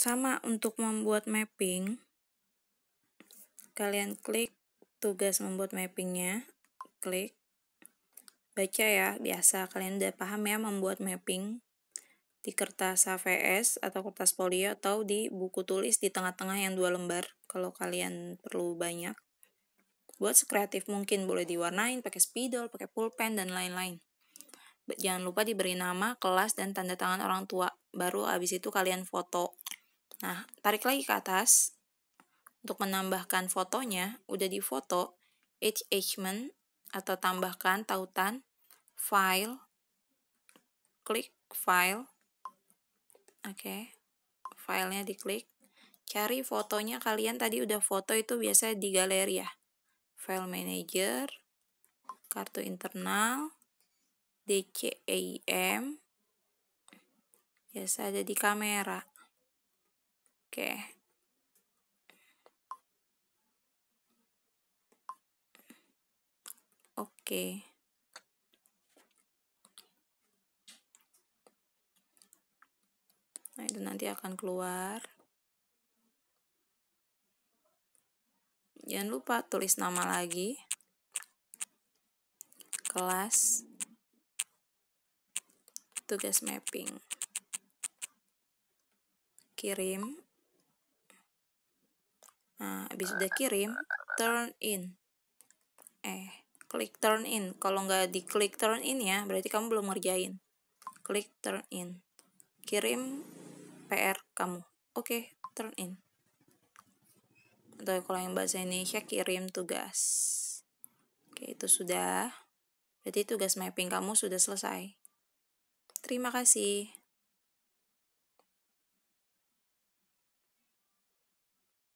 Sama untuk membuat mapping, kalian klik tugas membuat mappingnya, klik, baca ya, biasa kalian udah paham ya membuat mapping di kertas HVS atau kertas polio atau di buku tulis di tengah-tengah yang dua lembar kalau kalian perlu banyak. Buat sekreatif mungkin boleh diwarnain pakai spidol, pakai pulpen dan lain-lain. Jangan lupa diberi nama, kelas dan tanda tangan orang tua. Baru abis itu kalian foto. Nah, tarik lagi ke atas untuk menambahkan fotonya, udah di foto, attachment atau tambahkan tautan, file, klik file, oke, okay. filenya diklik, cari fotonya kalian tadi udah foto itu biasa di galeri ya, file manager, kartu internal, dcam biasa ada di kamera. Oke. Oke. Nah, itu nanti akan keluar. Jangan lupa tulis nama lagi. Kelas tugas mapping. Kirim. Nah, habis udah kirim, turn in. Eh, klik turn in. Kalau nggak diklik turn in ya, berarti kamu belum ngerjain. Klik turn in. Kirim PR kamu. Oke, okay, turn in. Atau kalau yang bahasa Indonesia, kirim tugas. Oke, okay, itu sudah. Berarti tugas mapping kamu sudah selesai. Terima kasih.